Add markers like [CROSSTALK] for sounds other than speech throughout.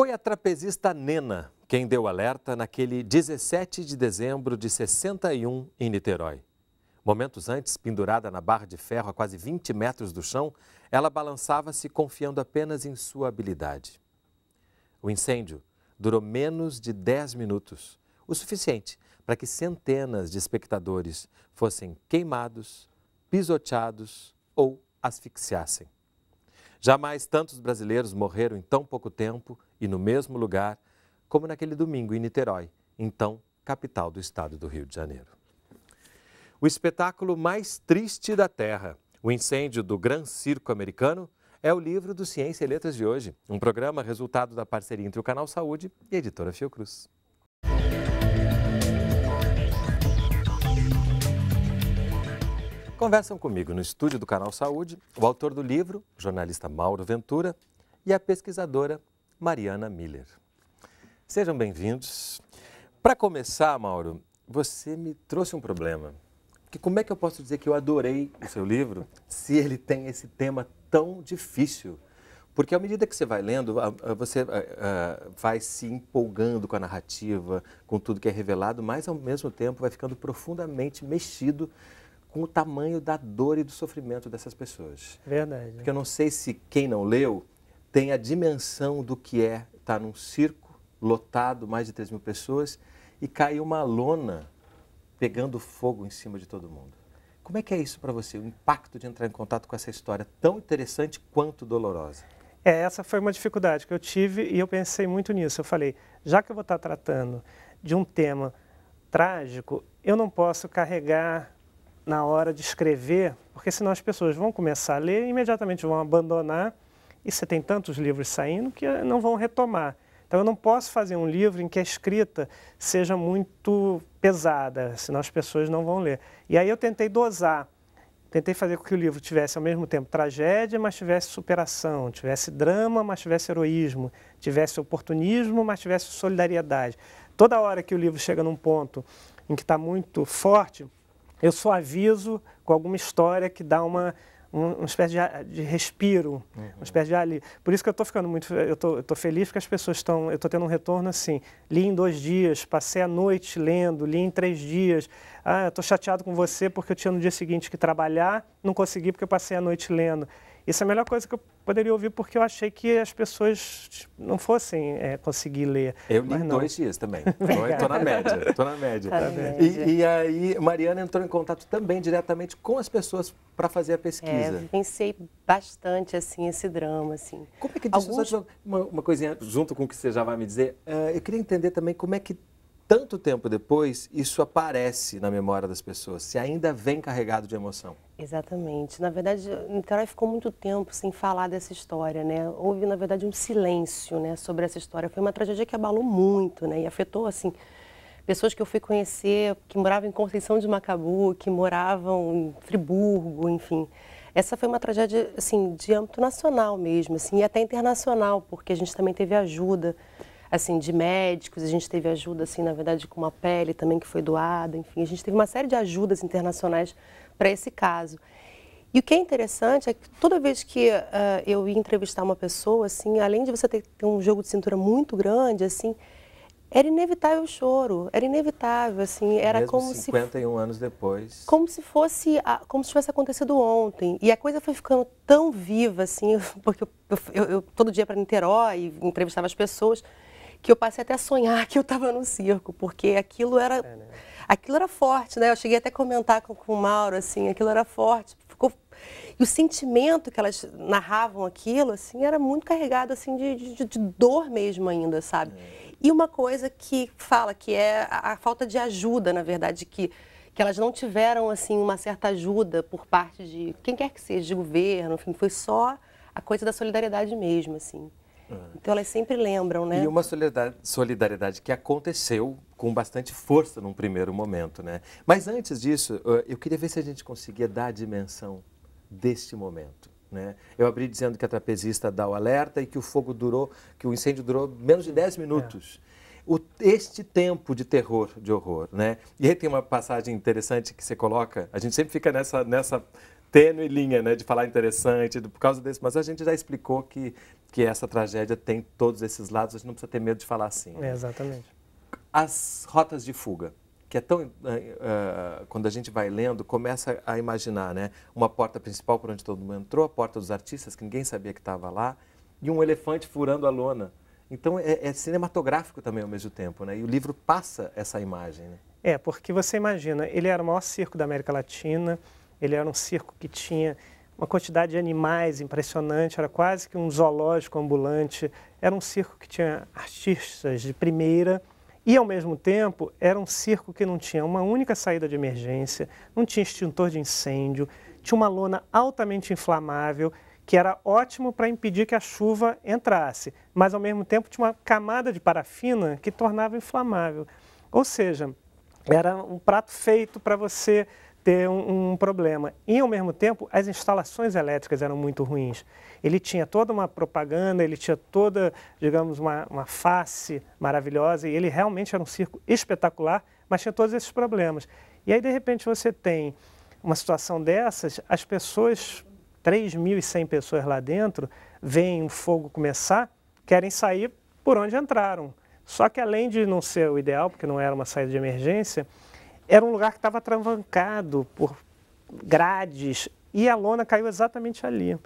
Foi a trapezista Nena quem deu alerta naquele 17 de dezembro de 61 em Niterói. Momentos antes, pendurada na barra de ferro a quase 20 metros do chão, ela balançava-se confiando apenas em sua habilidade. O incêndio durou menos de 10 minutos, o suficiente para que centenas de espectadores fossem queimados, pisoteados ou asfixiassem. Jamais tantos brasileiros morreram em tão pouco tempo e no mesmo lugar, como naquele domingo em Niterói, então capital do estado do Rio de Janeiro. O espetáculo mais triste da Terra, o incêndio do Gran Circo Americano, é o livro do Ciência e Letras de hoje, um programa resultado da parceria entre o Canal Saúde e a editora Fiocruz. Conversam comigo no estúdio do Canal Saúde o autor do livro, jornalista Mauro Ventura, e a pesquisadora Mariana Miller. Sejam bem-vindos. Para começar, Mauro, você me trouxe um problema. Que como é que eu posso dizer que eu adorei o seu livro se ele tem esse tema tão difícil? Porque à medida que você vai lendo, você vai se empolgando com a narrativa, com tudo que é revelado, mas ao mesmo tempo vai ficando profundamente mexido com o tamanho da dor e do sofrimento dessas pessoas. Verdade. Porque eu não sei se quem não leu tem a dimensão do que é estar tá num circo lotado, mais de 3 mil pessoas, e cair uma lona pegando fogo em cima de todo mundo. Como é que é isso para você, o impacto de entrar em contato com essa história tão interessante quanto dolorosa? É, essa foi uma dificuldade que eu tive e eu pensei muito nisso. Eu falei, já que eu vou estar tá tratando de um tema trágico, eu não posso carregar na hora de escrever, porque senão as pessoas vão começar a ler e imediatamente vão abandonar e você tem tantos livros saindo que eh, não vão retomar. Então eu não posso fazer um livro em que a escrita seja muito pesada, senão as pessoas não vão ler. E aí eu tentei dosar, tentei fazer com que o livro tivesse ao mesmo tempo tragédia, mas tivesse superação, tivesse drama, mas tivesse heroísmo, tivesse oportunismo, mas tivesse solidariedade. Toda hora que o livro chega num ponto em que está muito forte, eu só aviso com alguma história que dá uma, um, uma espécie de, de respiro, uhum. uma espécie de ali. Por isso que eu estou ficando muito, eu estou feliz porque as pessoas estão, eu estou tendo um retorno assim, li em dois dias, passei a noite lendo, li em três dias, ah, estou chateado com você porque eu tinha no dia seguinte que trabalhar, não consegui porque eu passei a noite lendo. Isso é a melhor coisa que eu poderia ouvir, porque eu achei que as pessoas não fossem é, conseguir ler. Eu li dois dias também. Estou [LAUGHS] na média. Estou na média. Tá média. E, aí, Mariana entrou em contato também diretamente com as pessoas para fazer a pesquisa. É, pensei bastante, assim, esse drama, assim. Como é que... Alguns... Uma, uma coisinha, junto com o que você já vai me dizer, uh, eu queria entender também como é que tanto tempo depois, isso aparece na memória das pessoas, se ainda vem carregado de emoção. Exatamente. Na verdade, Niterói ficou muito tempo sem falar dessa história, né? Houve, na verdade, um silêncio, né, sobre essa história. Foi uma tragédia que abalou muito, né, e afetou, assim, pessoas que eu fui conhecer, que moravam em Conceição de Macabu, que moravam em Friburgo, enfim. Essa foi uma tragédia, assim, de âmbito nacional mesmo, assim, e até internacional, porque a gente também teve ajuda assim, de médicos, a gente teve ajuda, assim, na verdade, com uma pele também que foi doada, enfim, a gente teve uma série de ajudas internacionais para esse caso. E o que é interessante é que toda vez que uh, eu ia entrevistar uma pessoa, assim, além de você ter, ter, um jogo de cintura muito grande, assim, era inevitável o choro, era inevitável, assim, era Mesmo como 51 se 51 anos depois. Como se fosse, como se tivesse acontecido ontem. E a coisa foi ficando tão viva, assim, [LAUGHS] porque eu, eu, eu todo dia para Niterói entrevistava as pessoas que eu passei até a sonhar que eu estava no circo, porque aquilo era, é, né? aquilo era forte, né? Eu cheguei até a comentar com, com o Mauro, assim, aquilo era forte. Ficou... E o sentimento que elas narravam aquilo, assim, era muito carregado, assim, de, de, de dor mesmo ainda, sabe? É. E uma coisa que fala, que é a, a falta de ajuda, na verdade, que que elas não tiveram assim uma certa ajuda por parte de quem quer que seja, de governo, enfim, foi só a coisa da solidariedade mesmo, assim. Então elas sempre lembram, né? E uma solidariedade que aconteceu com bastante força num primeiro momento, né? Mas antes disso, eu queria ver se a gente conseguia dar a dimensão deste momento. Né? Eu abri dizendo que a trapezista dá o alerta e que o fogo durou, que o incêndio durou menos de 10 minutos. É. O, este tempo de terror, de horror, né? E aí tem uma passagem interessante que você coloca, a gente sempre fica nessa, nessa tênue linha, né, de falar interessante, por causa desse, mas a gente já explicou que que essa tragédia tem todos esses lados, a gente não precisa ter medo de falar assim. Né? É, exatamente. As rotas de fuga, que é tão. Uh, uh, quando a gente vai lendo, começa a imaginar, né? Uma porta principal por onde todo mundo entrou, a porta dos artistas, que ninguém sabia que estava lá, e um elefante furando a lona. Então é, é, cinematográfico também ao mesmo tempo, né? E o livro passa essa imagem. Né? É, porque você imagina, ele era o maior circo da América Latina, ele era um circo que tinha uma quantidade de animais impressionante, era quase que um zoológico ambulante, era um circo que tinha artistas de primeira e, ao mesmo tempo, era um circo que não tinha uma única saída de emergência, não tinha extintor de incêndio, tinha uma lona altamente inflamável que era ótimo para impedir que a chuva entrasse, mas ao mesmo tempo tinha uma camada de parafina que tornava inflamável. Ou seja, era um prato feito para você ter um, um, problema. E, ao mesmo tempo, as instalações elétricas eram muito ruins. Ele tinha toda uma propaganda, ele tinha toda, digamos, uma, uma face maravilhosa e ele realmente era um circo espetacular, mas tinha todos esses problemas. E aí, de repente, você tem uma situação dessas, as pessoas, 3.100 pessoas lá dentro, veem o fogo começar, querem sair por onde entraram. Só que, além de não ser o ideal, porque não era uma saída de emergência, era um lugar que estava travancado por grades e a lona caiu exatamente ali.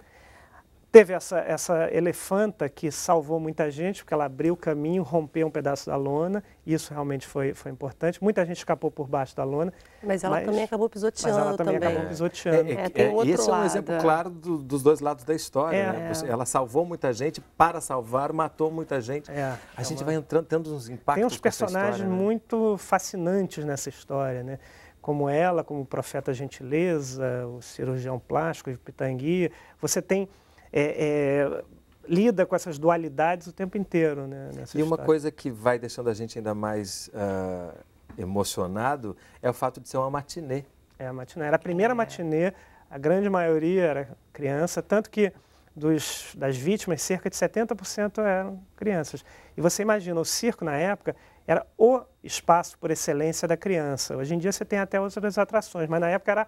Teve essa, essa elefanta que salvou muita gente, porque ela abriu o caminho, rompeu um pedaço da lona, isso realmente foi, foi importante. Muita gente escapou por baixo da lona. Mas ela mas, também acabou pisoteando. Mas ela também, também. acabou é. pisoteando. É, é, é, esse lado. é um exemplo claro do, dos dois lados da história. É. Né? É. Ela salvou muita gente, para salvar, matou muita gente. A gente uma... vai entrando, tendo uns impactos. Tem uns personagens história, né? muito né? fascinantes nessa história, né? como ela, como o profeta Gentileza, o cirurgião plástico de Pitangui. Você tem é, é, lida com essas dualidades o tempo inteiro. Né, e história. uma coisa que vai deixando a gente ainda mais uh, emocionado é o fato de ser uma matinê. É, a matinê. Era a primeira é. matinê, a grande maioria era criança, tanto que dos, das vítimas, cerca de 70% eram crianças. E você imagina, o circo na época era o espaço por excelência da criança. Hoje em dia você tem até outras atrações, mas na época era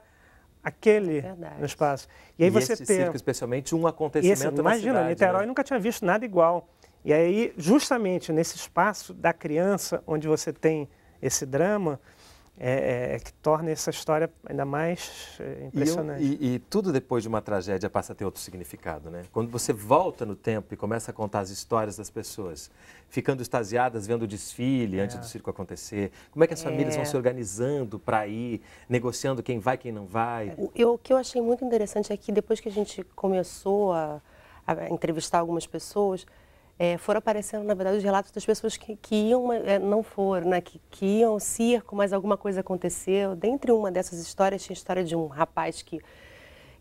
aquele Verdade. no espaço. E aí e você esse ter... circo, especialmente, um acontecimento esse, Imagina, cidade, Niterói né? nunca tinha visto nada igual. E aí, justamente nesse espaço da criança, onde você tem esse drama, é, é, é, que torna essa história ainda mais impressionante. É, e, eu, e, e, tudo depois de uma tragédia passa a ter outro significado, né? Quando você volta no tempo e começa a contar as histórias das pessoas, ficando extasiadas vendo o desfile é. antes do circo acontecer, como é que as é. famílias vão se organizando para ir, negociando quem vai, quem não vai? O, eu, o que eu achei muito interessante é que depois que a gente começou a, a entrevistar algumas pessoas, é, foram aparecendo, na verdade, os relatos das pessoas que, que iam, é, não foram, né, que, que iam ao circo, mas alguma coisa aconteceu. Dentre uma dessas histórias, tinha a história de um rapaz que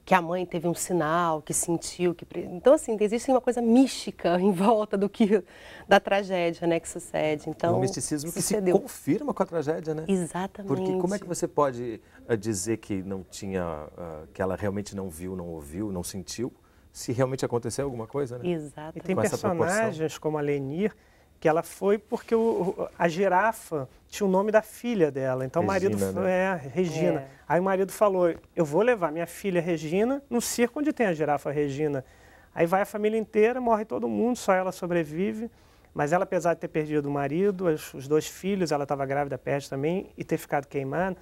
que a mãe teve um sinal, que sentiu, que então assim existe uma coisa mística [LAUGHS] em volta do que da tragédia, né, que sucede. Então um misticismo sucedeu. que se confirma com a tragédia, né? Exatamente. Porque como é que você pode eh, dizer que não tinha, ah, que ela realmente não viu, não ouviu, não sentiu, se realmente aconteceu alguma coisa, né? Exato. E tem Com personagens como a Lenir, que ela foi porque o, a girafa tinha o nome da filha dela. Então Regina, o marido né? é Regina. É. Aí o marido falou: "Eu vou levar minha filha Regina no circo onde tem a girafa Regina". Aí vai a família inteira, morre todo mundo, só ela sobrevive. Mas ela, apesar de ter perdido o marido, os, os dois filhos, ela estava grávida, perde também e ter ficado queimada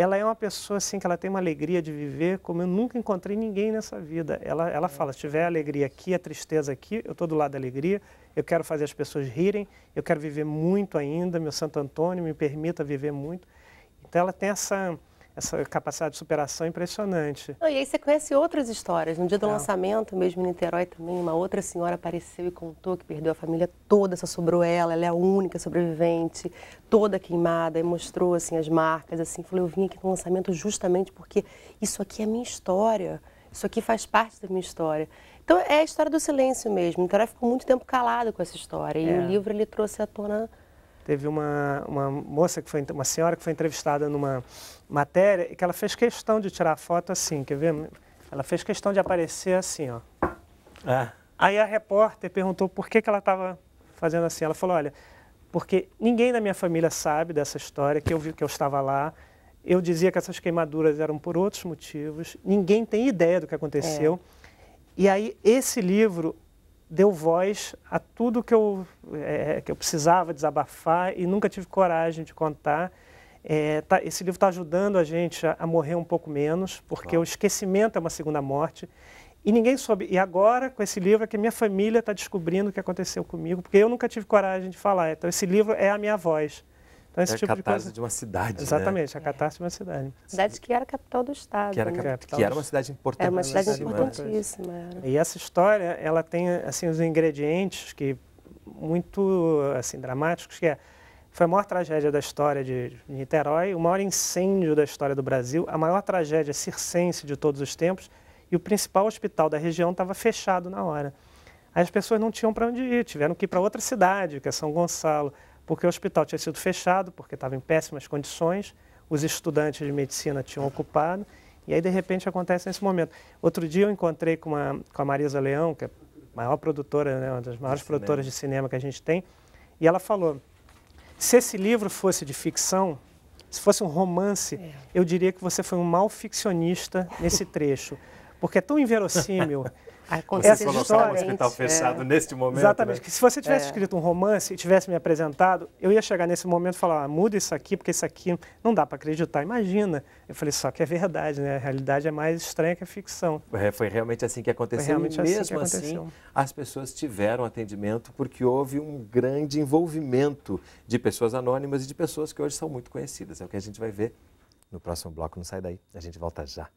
ela é uma pessoa assim que ela tem uma alegria de viver como eu nunca encontrei ninguém nessa vida. Ela, ela é. fala, se tiver a alegria aqui, a tristeza aqui, eu estou do lado da alegria, eu quero fazer as pessoas rirem, eu quero viver muito ainda, meu Santo Antônio me permita viver muito. Então ela tem essa, essa capacidade de superação é impressionante. Ah, e aí você conhece outras histórias. No dia do é. lançamento, mesmo em Niterói também, uma outra senhora apareceu e contou que perdeu a família toda, só sobrou ela, ela é a única sobrevivente, toda queimada, e mostrou assim as marcas, assim, falou, eu vim aqui no lançamento justamente porque isso aqui é minha história, isso aqui faz parte da minha história. Então é a história do silêncio mesmo. Niterói ficou muito tempo calado com essa história é. e o livro ele trouxe à tona Teve uma, uma moça, que foi, uma senhora que foi entrevistada numa matéria e que ela fez questão de tirar foto assim, quer ver? Ela fez questão de aparecer assim, ó. É? Aí a repórter perguntou por que, que ela estava fazendo assim. Ela falou, olha, porque ninguém da minha família sabe dessa história, que eu vi que eu estava lá. Eu dizia que essas queimaduras eram por outros motivos. Ninguém tem ideia do que aconteceu. É. E aí esse livro deu voz a tudo que eu, é, que eu precisava desabafar e nunca tive coragem de contar. É, tá, esse livro está ajudando a gente a, a, morrer um pouco menos, porque claro. o esquecimento é uma segunda morte. E ninguém soube. E agora, com esse livro, é que minha família está descobrindo o que aconteceu comigo, porque eu nunca tive coragem de falar. Então, esse livro é a minha voz. Então, esse é tipo a catástrofe de, coisa... de uma cidade. Né? Exatamente, né? a catástrofe de uma cidade. É. Cidade que era a capital do Estado. Que era, né? capital, que era uma cidade importante. É né? Era uma cidade importantíssima. E essa história, ela tem assim, os ingredientes que muito assim, dramáticos, que é foi a maior tragédia da história de Niterói, o maior incêndio da história do Brasil, a maior tragédia circense de todos os tempos, e o principal hospital da região estava fechado na hora. Aí as pessoas não tinham para onde ir, tiveram que ir para outra cidade, que é São Gonçalo porque o hospital tinha sido fechado, porque estava em péssimas condições, os estudantes de medicina tinham ocupado, e aí de repente acontece nesse momento. Outro dia eu encontrei com, uma, com a Marisa Leão, que é a maior produtora, né, uma das maiores de produtoras cinema. de cinema que a gente tem, e ela falou: se esse livro fosse de ficção, se fosse um romance, é. eu diria que você foi um mal ficcionista nesse [LAUGHS] trecho, porque é tão inverossímil. Acontece ah, você colocar o hospital fechado é. neste momento. Né? Exatamente. Né? Se você tivesse é. escrito um romance e tivesse me apresentado, eu ia chegar nesse momento e falar, ah, muda isso aqui, porque isso aqui não dá para acreditar. Imagina. Eu falei, só que é verdade, né? A realidade é mais estranha que a ficção. É, foi realmente assim que aconteceu. realmente e assim mesmo assim, aconteceu. assim, as pessoas tiveram atendimento porque houve um grande envolvimento de pessoas anônimas e de pessoas que hoje são muito conhecidas. É o que a gente vai ver no próximo bloco. Não sai daí, a gente volta já.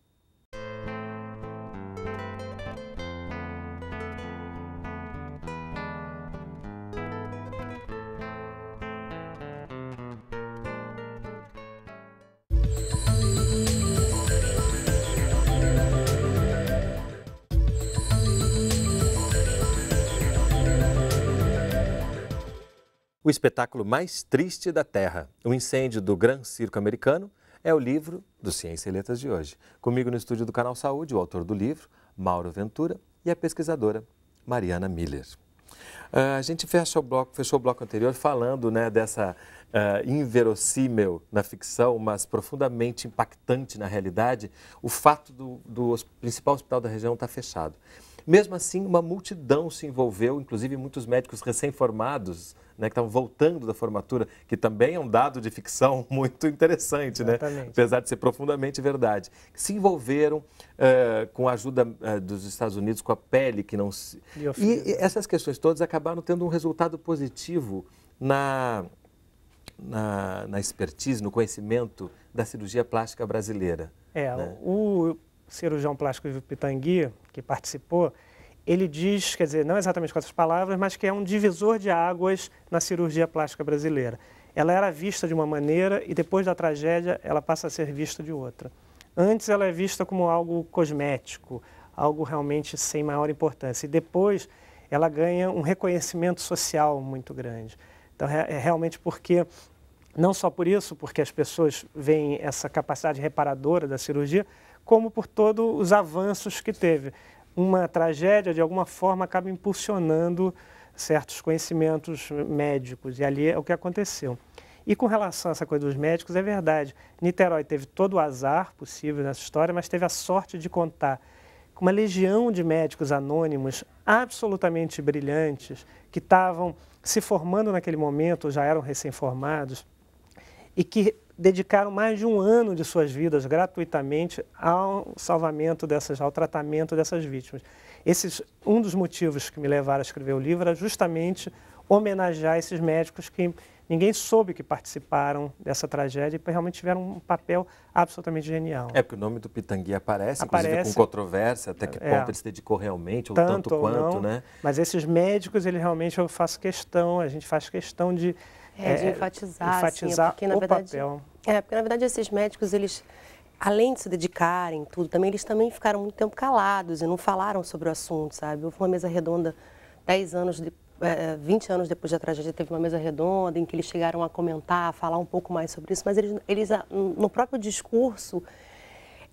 O espetáculo mais triste da Terra, o incêndio do Gran Circo Americano, é o livro do Ciência e Letras de hoje. Comigo no estúdio do Canal Saúde, o autor do livro, Mauro Ventura, e a pesquisadora Mariana Miller. Uh, a gente fecha o bloco, fechou o bloco anterior falando né, dessa uh, inverossímil na ficção, mas profundamente impactante na realidade, o fato do, do principal hospital da região estar tá fechado. Mesmo assim, uma multidão se envolveu, inclusive muitos médicos recém-formados, né, que estavam voltando da formatura, que também é um dado de ficção [LAUGHS] muito interessante, né? apesar de ser profundamente verdade, se envolveram uh, com a ajuda uh, dos Estados Unidos, com a pele que não se... E, e essas questões todas acabaram tendo um resultado positivo na, na, na expertise, no conhecimento da cirurgia plástica brasileira. É, né? o cirurgião plástico de Pitangui, que participou, ele diz, quer dizer, não exatamente com essas palavras, mas que é um divisor de águas na cirurgia plástica brasileira. Ela era vista de uma maneira e depois da tragédia ela passa a ser vista de outra. Antes ela é vista como algo cosmético, algo realmente sem maior importância. E depois ela ganha um reconhecimento social muito grande. Então é realmente porque não só por isso, porque as pessoas veem essa capacidade reparadora da cirurgia, como por todos os avanços que teve. Uma tragédia, de alguma forma, acaba impulsionando certos conhecimentos médicos, e ali é o que aconteceu. E com relação a essa coisa dos médicos, é verdade. Niterói teve todo o azar possível nessa história, mas teve a sorte de contar com uma legião de médicos anônimos absolutamente brilhantes, que estavam se formando naquele momento, já eram recém-formados, e que dedicaram mais de um ano de suas vidas gratuitamente ao salvamento dessas, ao tratamento dessas vítimas. Esses, um dos motivos que me levaram a escrever o livro era é justamente homenagear esses médicos que ninguém soube que participaram dessa tragédia e realmente tiveram um papel absolutamente genial. É, porque o nome do Pitangui aparece, aparece inclusive com controvérsia, até que é, ponto ele se dedicou realmente, ou tanto, tanto quanto, ou não, né? Mas esses médicos, ele realmente, eu faço questão, a gente faz questão de é, de enfatizar, é, enfatizar assim, é porque, na o verdade, papel. É, porque na verdade esses médicos, eles, além de se dedicarem tudo, também eles também ficaram muito tempo calados e não falaram sobre o assunto, sabe? Houve uma mesa redonda 10 anos, de, é, 20 é, anos depois da tragédia, teve uma mesa redonda em que eles chegaram a comentar, a falar um pouco mais sobre isso, mas eles, eles ah, no próprio discurso,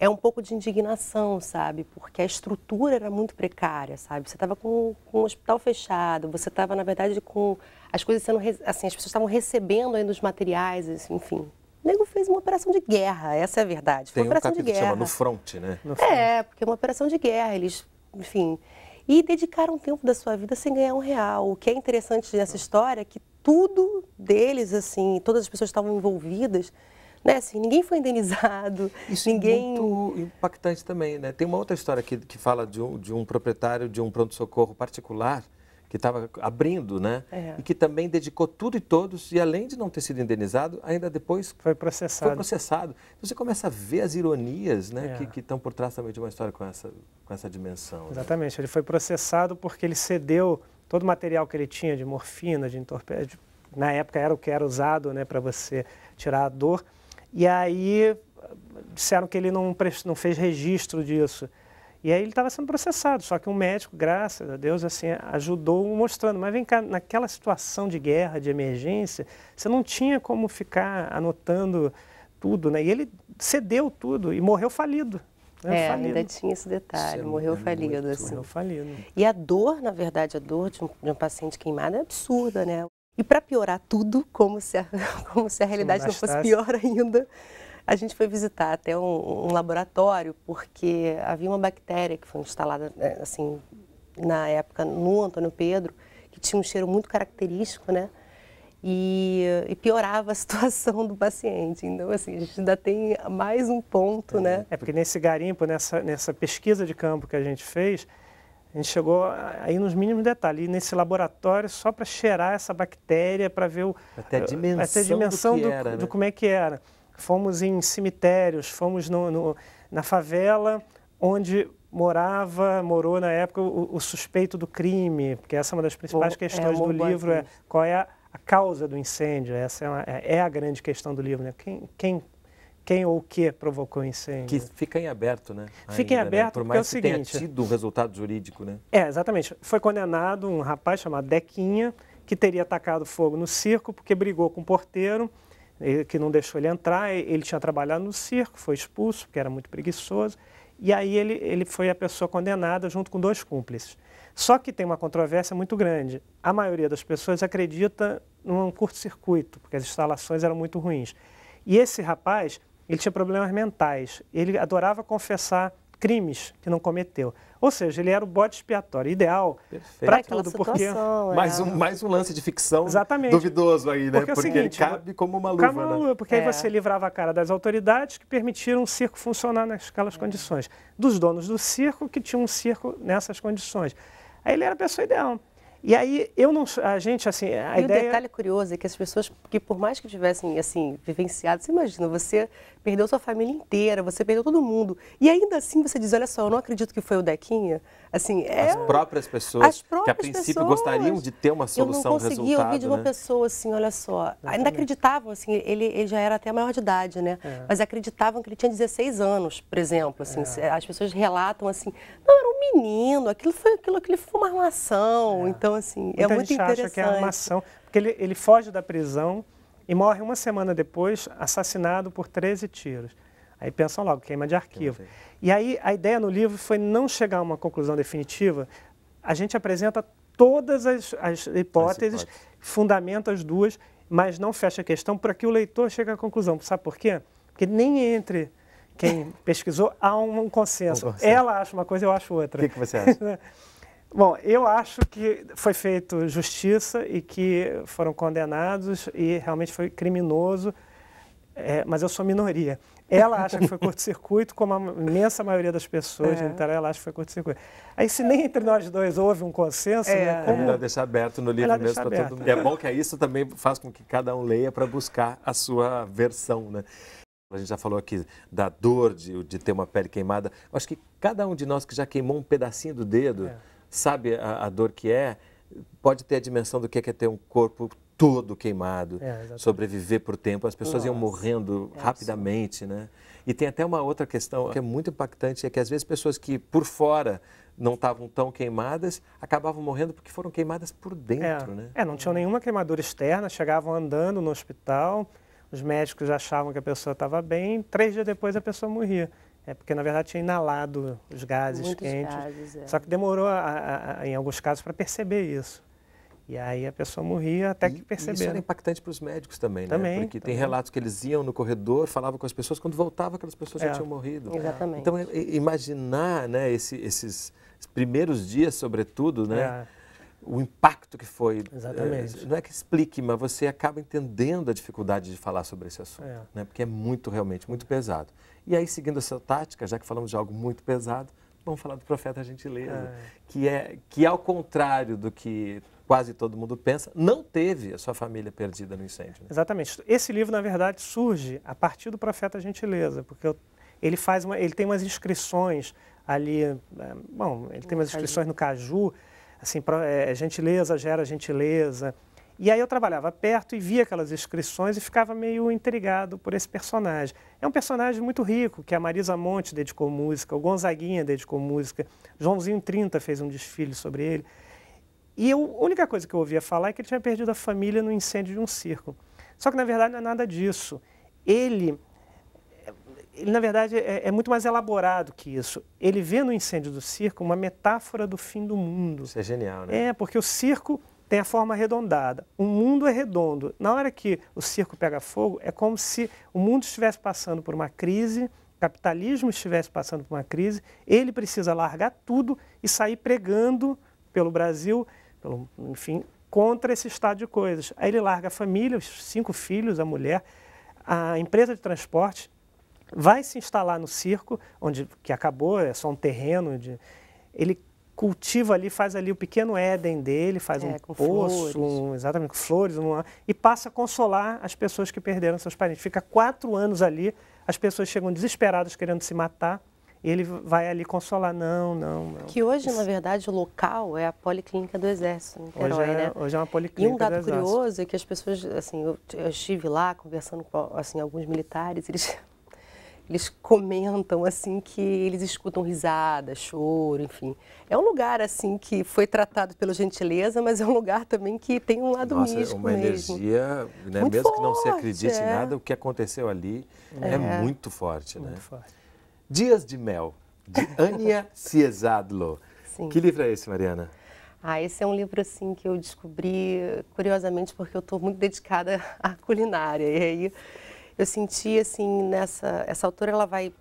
é um pouco de indignação, sabe? Porque a estrutura era muito precária, sabe? Você estava com, com o hospital fechado, você estava, na verdade, com as coisas sendo. Assim, as pessoas estavam recebendo ainda os materiais, assim, enfim. O nego fez uma operação de guerra, essa é a verdade. Foi Tem uma operação um de guerra. Que chama no front, né? No é, front. É, porque é uma operação de guerra, eles, enfim. E dedicaram tempo da sua vida sem ganhar um real. O que é interessante nessa história é que tudo deles, assim, todas as pessoas que estavam envolvidas, né? Assim, ninguém foi indenizado, [LAUGHS] Isso é ninguém... é muito impactante também, né? Tem uma outra história aqui que fala de um, de um proprietário de um pronto-socorro particular que estava abrindo, né? É. E que também dedicou tudo e todos, e além de não ter sido indenizado, ainda depois foi processado. Foi processado. Então, você começa a ver as ironias, né, é. que estão por trás também de uma história com essa, com essa dimensão. Né? Exatamente. Né? Ele foi processado porque ele cedeu todo o material que ele tinha de morfina, de entorpecente, na época era o que era usado, né, para você tirar a dor e aí disseram que ele não, não fez registro disso. E aí ele estava sendo processado, só que um médico, graças a Deus, assim, ajudou mostrando. Mas vem cá, naquela situação de guerra, de emergência, você não tinha como ficar anotando tudo, né? E ele cedeu tudo e morreu falido. Né? É, falido. ainda tinha esse detalhe, é morreu é falido, muito, assim. Morreu falido. E a dor, na verdade, a dor de um, de um paciente queimado é absurda, né? E para piorar tudo, como se a, [LAUGHS] como se a realidade não fosse pior ainda, a gente foi visitar até um, um, laboratório, porque havia uma bactéria que foi instalada, né, assim, na época no Antônio Pedro, que tinha um cheiro muito característico, né? E, e piorava a [LAUGHS] situação do paciente. Então, assim, a gente ainda tem mais um ponto, é, né? É, porque nesse garimpo, nessa, nessa pesquisa de campo que a gente fez, a gente chegou aí nos mínimos detalhes, nesse laboratório só para cheirar essa bactéria, para ver o, até a dimensão, eh, até a dimensão do, do, era, do, né? do, como é que era. Fomos em cemitérios, fomos no, no, na favela onde morava, morou na época o, o, suspeito do crime, porque essa é uma das principais Bom, é, questões é, do livro, é qual é a, a, causa do incêndio, essa é, uma, é, é, a grande questão do livro, né? quem, quem quem ou o que provocou o incêndio. Que fica em aberto, né? fica em né? aberto, né? por é mais é o que seguinte, tenha tido um resultado jurídico, né? É, exatamente. Foi condenado um rapaz chamado Dequinha, que teria atacado fogo no circo porque brigou com o um porteiro, que não deixou ele entrar. Ele tinha trabalhado no circo, foi expulso porque era muito preguiçoso. E aí ele, ele foi a pessoa condenada junto com dois cúmplices. Só que tem uma controvérsia muito grande. A maioria das pessoas acredita num curto-circuito, porque as instalações eram muito ruins. E esse rapaz ele tinha problemas mentais. Ele adorava confessar crimes que não cometeu. Ou seja, ele era o bode expiatório ideal para tudo, porque é. mais um mais um lance de ficção Exatamente. duvidoso aí, né? Porque, é porque seguinte, ele cabe como uma luva, cabe uma né? luva né? porque é. aí você livrava a cara das autoridades que permitiram o circo funcionar naquelas é. condições, dos donos do circo que tinham um circo nessas condições. Aí ele era a pessoa ideal. E aí eu não, a gente assim, a e ideia. E detalhe curioso é que as pessoas que por mais que tivessem assim vivenciado, você imagina, você perdeu sua família inteira, você perdeu todo mundo e ainda assim você diz, olha só, eu não acredito que foi o Dequinha. Assim, é as próprias pessoas as próprias que a princípio pessoas, gostariam de ter uma solução, resolvida. Eu não conseguia ouvir de uma né? pessoa assim, olha só, Exatamente. ainda acreditavam assim, ele, ele já era até maior de idade, né? É. Mas acreditavam que ele tinha 16 anos, por exemplo, assim, é. as pessoas relatam assim, não, era um menino, aquilo foi aquilo, aquilo foi uma armação, é. então assim, é muito gente interessante. acha que é armação, porque ele, ele foge da prisão e morre uma semana depois assassinado por 13 tiros. Aí pensam logo, queima de arquivo. E aí a ideia no livro foi não chegar a uma conclusão definitiva. A gente apresenta todas as, as hipóteses, fundamenta as duas, mas não fecha a questão para que o leitor chegue à conclusão. Sabe por quê? Porque nem entre quem [LAUGHS] pesquisou há um consenso. um consenso. Ela acha uma coisa, eu acho outra. O que, que você acha? [LAUGHS] Bom, eu acho que foi feito justiça e que foram condenados e realmente foi criminoso é, mas eu sou minoria. Ela acha que foi [LAUGHS] curto-circuito, como a imensa maioria das pessoas é. Então ela acha que foi curto-circuito. Aí, se nem entre nós dois houve um consenso, é, né, como... melhor deixar aberto no livro mesmo para todo mundo. É bom que isso também faz com que cada um leia para buscar a sua versão, né? A gente já falou aqui da dor de, de ter uma pele queimada. Eu acho que cada um de nós que já queimou um pedacinho do dedo é. sabe a, a dor que é pode ter a dimensão do que é, é ter um corpo todo queimado, é, sobreviver por tempo. As pessoas Nossa. iam morrendo é, rapidamente, né? E tem até uma outra questão que é muito impactante, é que às vezes pessoas que por fora não estavam tão queimadas acabavam morrendo porque foram queimadas por dentro, é. né? É, não tinham nenhuma queimadura externa, chegavam andando no hospital, os médicos já achavam que a pessoa estava bem, três dias depois a pessoa morria. É porque, na verdade, tinha inalado os gases Muitos quentes. Gases, é. Só que demorou, a, a, a, em alguns casos, para perceber isso. E aí a pessoa morria até que perceberam Isso era impactante para os médicos também, né? Também, Porque também. tem relatos que eles iam no corredor, falavam com as pessoas, quando voltavam aquelas pessoas é. já tinham morrido. Exatamente. Então, é, é, imaginar né, esse, esses primeiros dias, sobretudo, né? É. O impacto que foi. Exatamente. É, não é que explique, mas você acaba entendendo a dificuldade de falar sobre esse assunto, é. né? Porque é muito, realmente, muito pesado. E aí, seguindo essa tática, já que falamos de algo muito pesado, vamos falar do profeta gentileza, ah. que é que ao contrário do que quase todo mundo pensa, não teve a sua família perdida no incêndio. Né? Exatamente. Esse livro, na verdade, surge a partir do profeta gentileza, porque eu, ele faz uma, ele tem umas inscrições ali, é, bom, ele tem umas inscrições no Caju, assim, é, gentileza gera gentileza, e aí eu trabalhava perto e via aquelas inscrições e ficava meio intrigado por esse personagem. É um personagem muito rico, que a Marisa Monte dedicou música, o Gonzaguinha dedicou música, Joãozinho 30 fez um desfile sobre ele. E eu, a única coisa que eu ouvia falar é que ele tinha perdido a família no incêndio de um circo. Só que na verdade não é nada disso. Ele, ele na verdade, é, é muito mais elaborado que isso. Ele vê no incêndio do circo uma metáfora do fim do mundo. Isso é genial, né? É, porque o circo tem a forma arredondada. O mundo é redondo. Na hora que o circo pega fogo, é como se o mundo estivesse passando por uma crise, o capitalismo estivesse passando por uma crise, ele precisa largar tudo e sair pregando pelo Brasil, pelo, enfim, contra esse estado de coisas. Aí ele larga a família, os cinco filhos, a mulher, a empresa de transporte, vai se instalar no circo, onde que acabou, é só um terreno de ele cultiva ali, faz ali o pequeno Éden dele, faz é, um poço, flores. Um, exatamente, com flores, uma, e passa a consolar as pessoas que perderam seus parentes. Fica quatro anos ali, as pessoas chegam desesperadas querendo se matar, e ele vai ali consolar, não, não, não. Que hoje, Isso. na verdade, o local é a Policlínica do Exército, em Niterói, hoje é, né? Hoje é uma policlínica E um dado curioso é que as pessoas, assim, eu, eu estive lá conversando com, assim, alguns militares, eles eles comentam assim que eles escutam risada, choro, enfim. É um lugar assim que foi tratado pela gentileza, mas é um lugar também que tem um lado Nossa, místico uma mesmo. energia, né? mesmo forte, que não se acredite é. em nada, o que aconteceu ali é, é muito forte, né? muito né? Forte. Dias de Mel, de Ania [LAUGHS] Ciesadlo. Sim. Que livro é esse, Mariana? Ah, esse é um livro assim que eu descobri curiosamente porque eu estou muito dedicada [LAUGHS] à culinária e aí eu senti assim nessa essa altura ela vai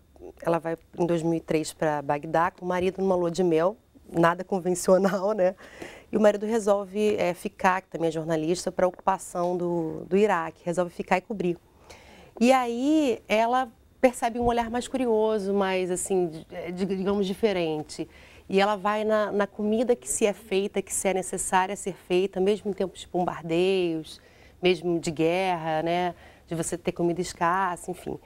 ela vai em 2003 para Bagdá com o marido numa lua de mel, nada convencional, né? E o marido resolve é, ficar, que também é jornalista, para a ocupação do, do Iraque, resolve ficar e cobrir. E aí ela percebe um olhar mais curioso, mais assim, é, digamos, diferente. E ela vai na, na comida que se é feita, que se é necessária ser feita, mesmo em tempos de bombardeios, mesmo de guerra, né? de você ter comida escassa, enfim.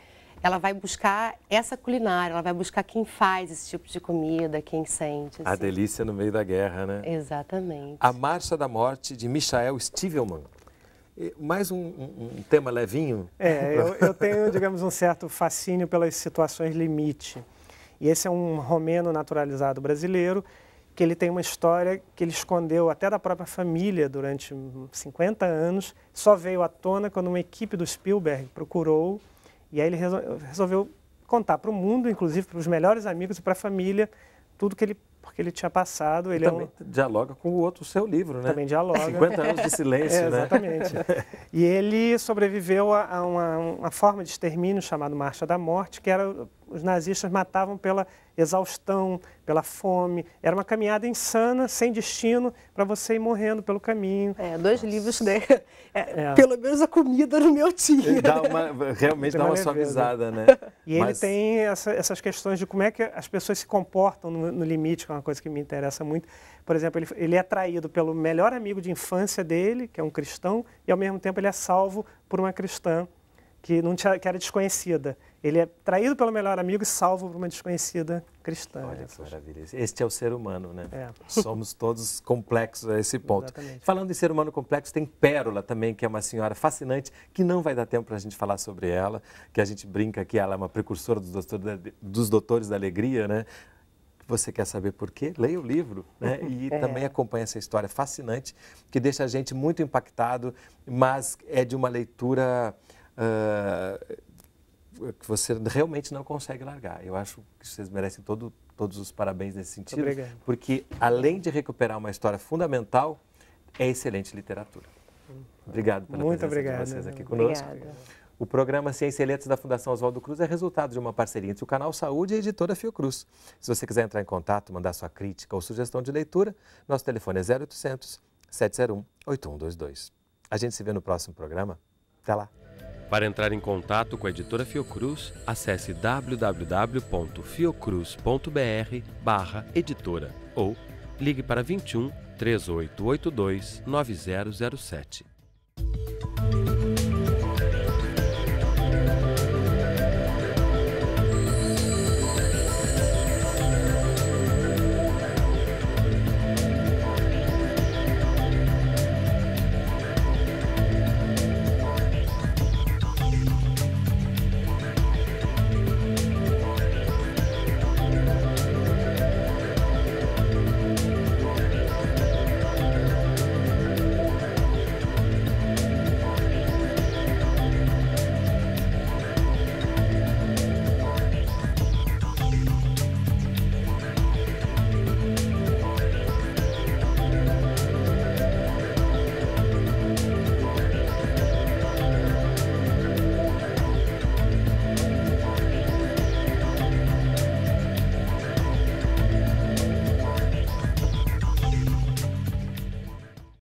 Ela vai buscar essa culinária, ela vai buscar quem faz esse tipo de comida, quem sente. Assim. A delícia no meio da guerra, né? Exatamente. A Marcha da Morte, de Michael Stivelman. Mais um, um, um, tema levinho? É, eu, eu, tenho, digamos, um certo fascínio pelas situações limite. E esse é um romeno naturalizado brasileiro que ele tem uma história que ele escondeu até da própria família durante 50 anos, só veio à tona quando uma equipe do Spielberg procurou e aí ele resolveu contar para o mundo, inclusive para os melhores amigos e para a família, tudo que ele porque ele tinha passado, ele é também é um... dialoga com o outro seu livro, né? Também dialoga. 50 anos de [LAUGHS] silêncio, é, né? Exatamente. e ele sobreviveu a, a uma, uma forma de extermínio chamada Marcha da Morte, que era os nazistas matavam pela exaustão, pela fome. Era uma caminhada insana, sem destino, para você ir morrendo pelo caminho. É, dois Nossa. livros, né? [LAUGHS] É, é. Pelo menos a comida no meu tio. Dá uma, realmente dá uma leveza. suavizada, né? [LAUGHS] E Mas... ele tem essa, essas questões de como é que as pessoas se comportam no, no, limite, que é uma coisa que me interessa muito. Por exemplo, ele, ele é traído pelo melhor amigo de infância dele, que é um cristão, e ao mesmo tempo ele é salvo por uma cristã que, não tinha, que era desconhecida. Ele é traído pelo melhor amigo e salvo por uma desconhecida cristã. Olha é, que maravilha. Este é o ser humano, né? É. [LAUGHS] Somos todos complexos a esse ponto. Exatamente. Falando em ser humano complexo, tem Pérola também, que é uma senhora fascinante, que não vai dar tempo para a gente falar sobre ela, que a gente brinca que ela é uma precursora dos, doutor dos Doutores da Alegria, né? Você quer saber por quê? Leia o livro né? [LAUGHS] e é. também acompanha essa história fascinante, que deixa a gente muito impactado, mas é de uma leitura Uh, que você realmente não consegue largar. Eu acho que vocês merecem todo, todos os parabéns nesse sentido, Obrigado. porque além de recuperar uma história fundamental, é excelente literatura. Obrigado pela Muito presença obrigado. de vocês aqui conosco. Obrigada. O programa Ciência e Letras da Fundação Oswaldo Cruz é resultado de uma parceria entre o Canal Saúde e a editora Fiocruz. Se você quiser entrar em contato, mandar sua crítica ou sugestão de leitura, nosso telefone é 0800 701 8122. A gente se vê no próximo programa. Até lá! Para entrar em contato com a editora Fiocruz, acesse www.fiocruz.br/editora ou ligue para 21 3882 9007.